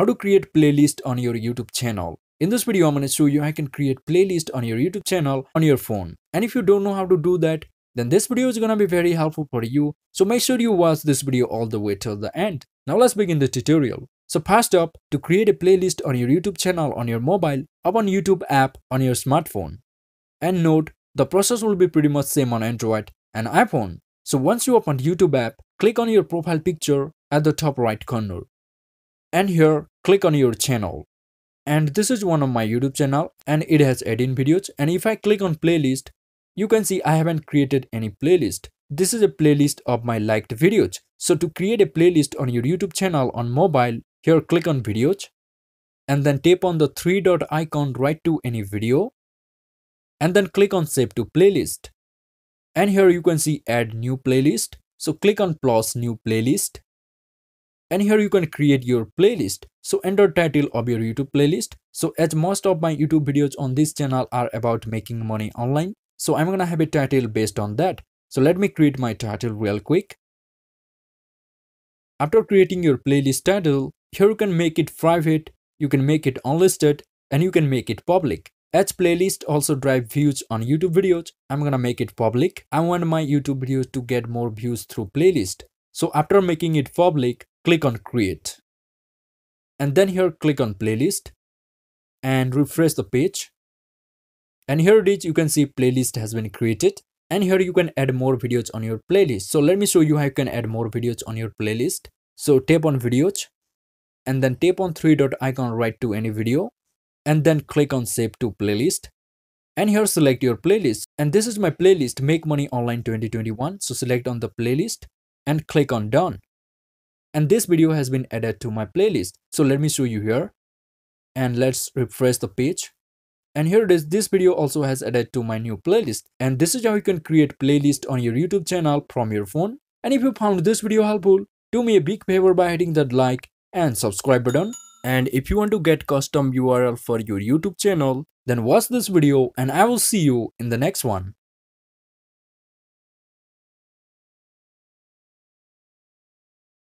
how to create playlist on your YouTube channel. In this video, I'm going to show you how can create playlist on your YouTube channel on your phone. And if you don't know how to do that, then this video is going to be very helpful for you. So make sure you watch this video all the way till the end. Now let's begin the tutorial. So first up, to create a playlist on your YouTube channel on your mobile, open YouTube app on your smartphone. And note, the process will be pretty much same on Android and iPhone. So once you open YouTube app, click on your profile picture at the top right corner. And here, click on your channel and this is one of my youtube channel and it has 18 videos and if i click on playlist you can see i haven't created any playlist this is a playlist of my liked videos so to create a playlist on your youtube channel on mobile here click on videos and then tap on the three dot icon right to any video and then click on save to playlist and here you can see add new playlist so click on plus new playlist and here you can create your playlist so enter title of your youtube playlist so as most of my youtube videos on this channel are about making money online so i'm gonna have a title based on that so let me create my title real quick after creating your playlist title here you can make it private you can make it unlisted and you can make it public as playlist also drive views on YouTube videos, I'm gonna make it public. I want my YouTube videos to get more views through playlist. So after making it public, click on create and then here click on playlist and refresh the page and here it is you can see playlist has been created and here you can add more videos on your playlist so let me show you how you can add more videos on your playlist so tap on videos and then tap on three dot icon right to any video and then click on save to playlist and here select your playlist and this is my playlist make money online 2021 so select on the playlist and click on done and this video has been added to my playlist. So let me show you here and let's refresh the page. And here it is, this video also has added to my new playlist. And this is how you can create playlist on your YouTube channel from your phone. And if you found this video helpful, do me a big favor by hitting that like and subscribe button. And if you want to get custom URL for your YouTube channel, then watch this video and I will see you in the next one.